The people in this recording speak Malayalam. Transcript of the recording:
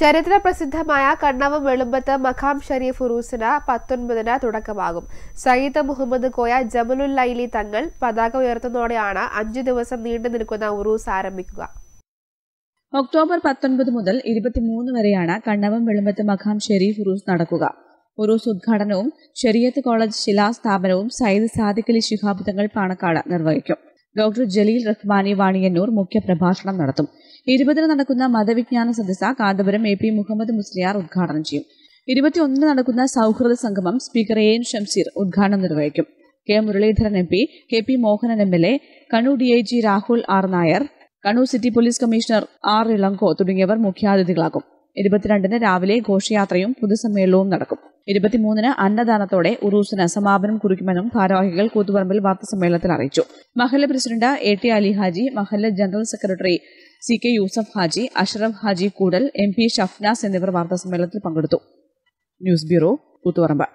ചരിത്ര പ്രസിദ്ധമായ കണ്ണവം വെളുമ്പത്ത് മഖാം ഷരീഫ് ഉറൂസിന് പത്തൊൻപതിന് തുടക്കമാകും സയ്യിദ് മുഹമ്മദ് കോയ ജമലുല്ലൈലി ലൈലി തങ്ങൾ പതാക ഉയർത്തുന്നതോടെയാണ് അഞ്ചു ദിവസം നീണ്ടു നിൽക്കുന്ന ഉറൂസ് ആരംഭിക്കുക ഒക്ടോബർ പത്തൊൻപത് മുതൽ ഇരുപത്തിമൂന്ന് വരെയാണ് കണ്ണവം വെളുമ്പത്ത് മഖാം ഷെരീഫ് ഉറൂസ് നടക്കുക ഉറൂസ് ഉദ്ഘാടനവും ഷെറിയത്ത് കോളേജ് ശിലാസ്ഥാപനവും സയ്യിദ് സാദിഖ് അലി ശിഹാബ് തങ്ങൾ പാണക്കാട് നിർവഹിക്കും ഡോക്ടർ ജലീൽ റഹ്മാനി വാണിയന്നൂർ മുഖ്യ പ്രഭാഷണം നടത്തും ഇരുപതിന് നടക്കുന്ന മതവിജ്ഞാന സദസ്സ കാന്തപുരം എ പി മുഹമ്മദ് മുസ്ലിയാർ ഉദ്ഘാടനം ചെയ്യും ഇരുപത്തിയൊന്നിന് നടക്കുന്ന സൗഹൃദ സംഗമം സ്പീക്കർ എ എൻ ഷംസീർ ഉദ്ഘാടനം നിർവഹിക്കും K Muraleedharan M P K P Mohanan M L A Kannur D I G Rahul R Nair Kannur city police commissioner R Elango തുടങ്ങിയവർ മുഖ്യാതിഥികളാകും ഇരുപത്തിരണ്ടിന് രാവിലെ ഘോഷയാത്രയും പൊതുസമ്മേളനവും നടക്കും ഇരുപത്തിമൂന്നിന് അന്നദാനത്തോടെ ഉറൂസിന് സമാപനം കുറിക്കുമെന്നും ഭാരവാഹികൾ കൂത്തുപറമ്പിൽ വാർത്താസമ്മേളനത്തിൽ അറിയിച്ചു മഹല്ല president A T Ali Haji മഹല്ല general secretary C K Yusuf Haji Ashraf Haji Koodal M P Shafnas എന്നിവർ വാർത്താ സമ്മേളനത്തിൽ പങ്കെടുത്തു ന്യൂസ് ബ്യൂറോ കൂത്തുപറമ്പ്